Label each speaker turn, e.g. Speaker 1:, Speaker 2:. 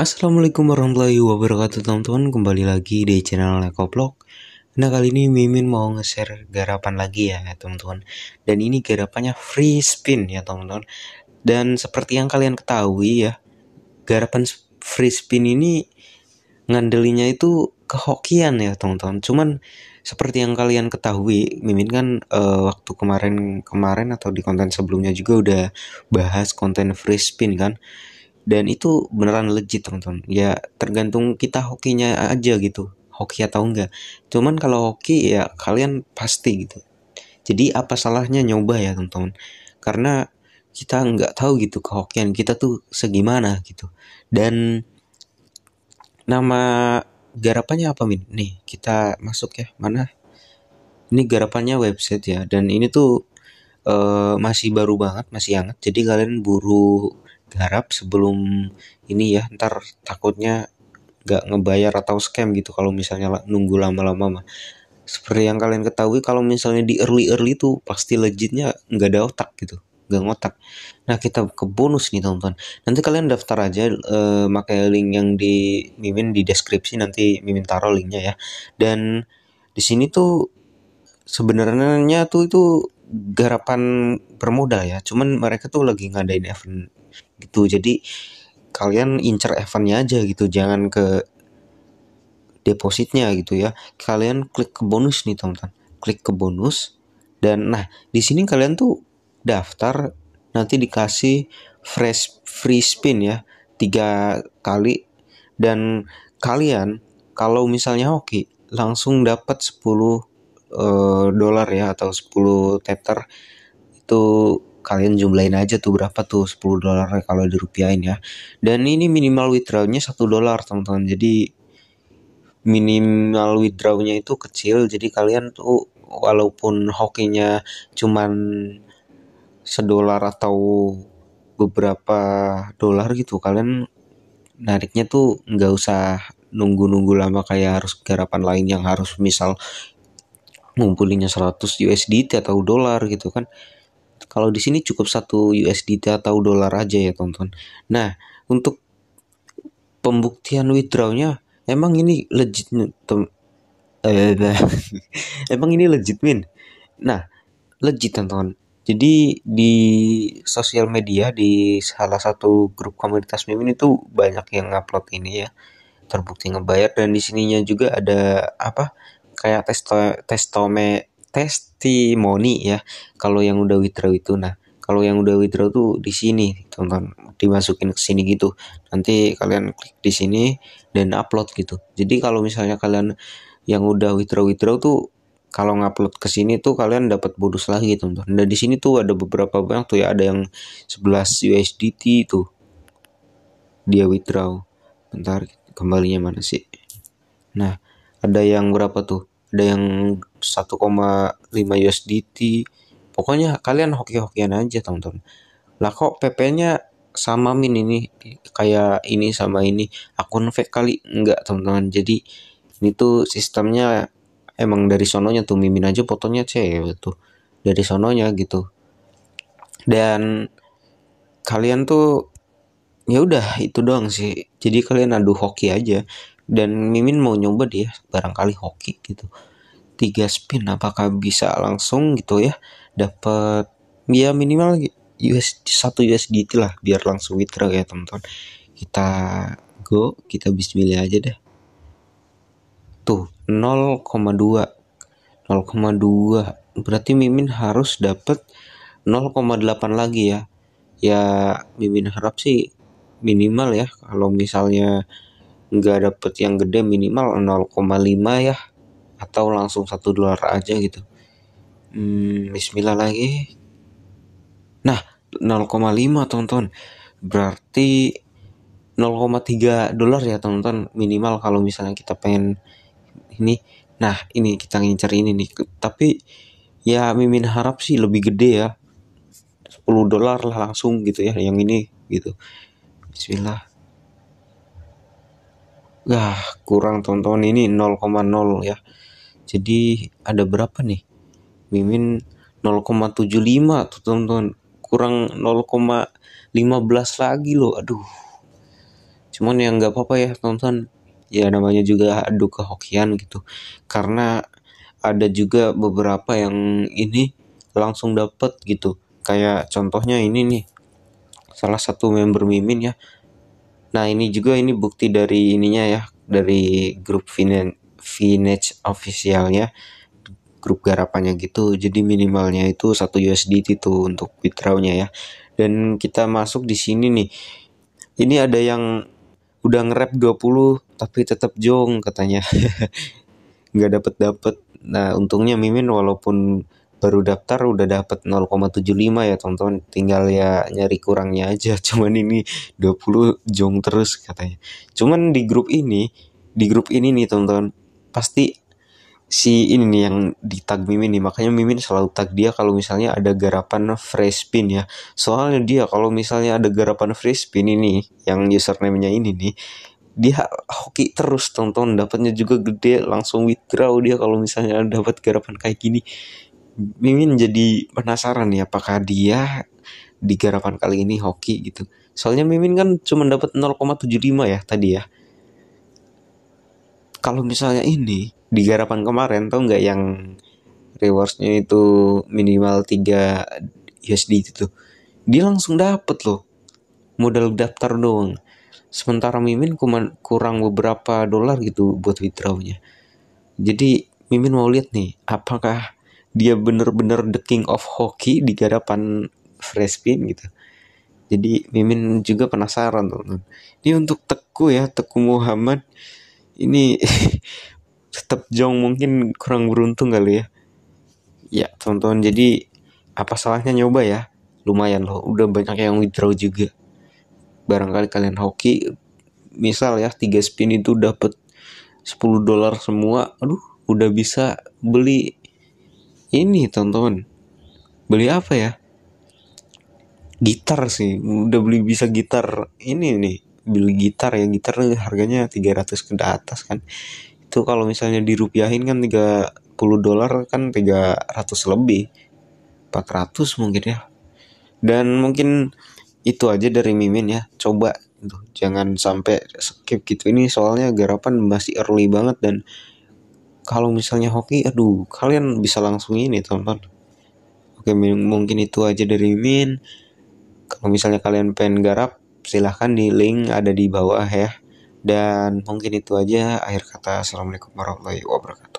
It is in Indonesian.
Speaker 1: Assalamualaikum warahmatullahi wabarakatuh teman-teman Kembali lagi di channel Lekoblog Nah kali ini Mimin mau nge-share garapan lagi ya teman-teman Dan ini garapannya free spin ya teman-teman Dan seperti yang kalian ketahui ya Garapan free spin ini ngandelinya itu kehokian ya teman-teman Cuman seperti yang kalian ketahui Mimin kan uh, waktu kemarin-kemarin atau di konten sebelumnya juga udah bahas konten free spin kan dan itu beneran legit teman-teman ya tergantung kita hokinya aja gitu hoki atau enggak cuman kalau hoki ya kalian pasti gitu jadi apa salahnya nyoba ya teman-teman karena kita nggak tahu gitu kehokian kita tuh segimana gitu dan nama garapannya apa min nih kita masuk ya mana ini garapannya website ya dan ini tuh uh, masih baru banget masih hangat jadi kalian buru garap sebelum ini ya ntar takutnya nggak ngebayar atau scam gitu kalau misalnya nunggu lama-lama mah seperti yang kalian ketahui kalau misalnya di early early tuh pasti legitnya nggak ada otak gitu nggak ngotak nah kita ke bonus nih teman-teman nanti kalian daftar aja eh, pakai link yang di mimin di deskripsi nanti mimin taruh linknya ya dan di sini tuh sebenarnya tuh itu garapan bermodal ya cuman mereka tuh lagi ngadain event gitu jadi kalian incer eventnya aja gitu jangan ke depositnya gitu ya kalian klik ke bonus nih teman-teman klik ke bonus dan nah di sini kalian tuh daftar nanti dikasih fresh free spin ya tiga kali dan kalian kalau misalnya hoki langsung dapat 10 uh, eh, dolar ya atau 10 tether itu kalian jumlahin aja tuh berapa tuh 10 dolar kalau dirupiahin ya dan ini minimal withdrawnya satu dolar teman-teman jadi minimal withdrawnya itu kecil jadi kalian tuh walaupun hokinya cuman sedolar atau beberapa dolar gitu kalian nariknya tuh nggak usah nunggu-nunggu lama kayak harus garapan lain yang harus misal ngumpulinnya 100 USD atau dolar gitu kan kalau di sini cukup satu USD atau dolar aja ya tonton. Nah untuk pembuktian withdrawnya emang ini legit tem eh, emang ini legit min. Nah legit tonton. Jadi di sosial media di salah satu grup komunitas mimin itu banyak yang ngupload ini ya terbukti ngebayar dan di sininya juga ada apa kayak testo testome testimoni ya kalau yang udah withdraw itu nah kalau yang udah withdraw tuh di sini teman-teman dimasukin ke sini gitu nanti kalian klik di sini dan upload gitu jadi kalau misalnya kalian yang udah withdraw withdraw tuh kalau ngupload ke sini tuh kalian dapat bonus lagi teman-teman. dan di sini tuh ada beberapa bank tuh ya ada yang 11 USDT tuh dia withdraw bentar kembalinya mana sih nah ada yang berapa tuh ada yang 1,5 USDT pokoknya kalian hoki-hokian aja teman-teman lah kok PP-nya sama min ini kayak ini sama ini akun fake kali enggak teman-teman jadi ini tuh sistemnya emang dari sononya tuh mimin aja fotonya cewek tuh dari sononya gitu dan kalian tuh ya udah itu doang sih jadi kalian aduh hoki aja dan Mimin mau nyoba dia barangkali hoki gitu tiga spin apakah bisa langsung gitu ya dapat ya minimal US satu USDT lah biar langsung withdraw ya teman-teman kita go kita bismillah aja deh tuh 0,2 0,2 berarti mimin harus dapat 0,8 lagi ya ya mimin harap sih minimal ya kalau misalnya nggak dapet yang gede minimal 0,5 ya atau langsung satu dolar aja gitu hmm, Bismillah lagi nah 0,5 tonton berarti 0,3 dolar ya tonton minimal kalau misalnya kita pengen ini nah ini kita ngincer ini nih tapi ya mimin harap sih lebih gede ya 10 dolar lah langsung gitu ya yang ini gitu Bismillah Nah, kurang tonton ini 0,0 ya. Jadi ada berapa nih? Mimin 0,75 tuh tonton. Kurang 0,15 lagi loh. Aduh. Cuman ya nggak apa-apa ya tonton. Ya namanya juga adu kehokian gitu. Karena ada juga beberapa yang ini langsung dapet gitu. Kayak contohnya ini nih. Salah satu member Mimin ya Nah ini juga ini bukti dari ininya ya dari grup finance officialnya grup garapannya gitu jadi minimalnya itu satu USD itu untuk withdrawnya ya dan kita masuk di sini nih ini ada yang udah nge 20 tapi tetap jong katanya nggak dapet dapet nah untungnya Mimin walaupun baru daftar udah dapat 0,75 ya teman-teman tinggal ya nyari kurangnya aja cuman ini 20 jong terus katanya cuman di grup ini di grup ini nih teman-teman pasti si ini nih yang di tag Mimin nih makanya Mimin selalu tag dia kalau misalnya ada garapan fresh spin ya soalnya dia kalau misalnya ada garapan fresh spin ini yang username-nya ini nih dia hoki terus teman-teman, dapatnya juga gede langsung withdraw dia kalau misalnya dapat garapan kayak gini Mimin jadi penasaran ya apakah dia di garapan kali ini hoki gitu. Soalnya Mimin kan cuma dapat 0,75 ya tadi ya. Kalau misalnya ini di garapan kemarin tau nggak yang rewardsnya itu minimal 3 USD itu tuh. Dia langsung dapet loh. Modal daftar doang. Sementara Mimin kurang beberapa dolar gitu buat withdrawnya. Jadi Mimin mau lihat nih apakah dia bener-bener the king of hoki di garapan fresh Frespin gitu. Jadi Mimin juga penasaran tuh Ini untuk Teku ya, Teku Muhammad ini tetap Jong mungkin kurang beruntung kali ya. Ya teman-teman jadi apa salahnya nyoba ya? Lumayan loh, udah banyak yang withdraw juga. Barangkali kalian hoki misal ya 3 spin itu dapat 10 dolar semua aduh udah bisa beli ini teman-teman beli apa ya gitar sih udah beli bisa gitar ini nih beli gitar ya gitar harganya 300 ke atas kan itu kalau misalnya dirupiahin kan 30 dolar kan 300 lebih 400 mungkin ya dan mungkin itu aja dari Mimin ya coba tuh gitu. jangan sampai skip gitu ini soalnya garapan masih early banget dan kalau misalnya hoki aduh kalian bisa langsung ini teman-teman oke mungkin itu aja dari Min kalau misalnya kalian pengen garap silahkan di link ada di bawah ya dan mungkin itu aja akhir kata assalamualaikum warahmatullahi wabarakatuh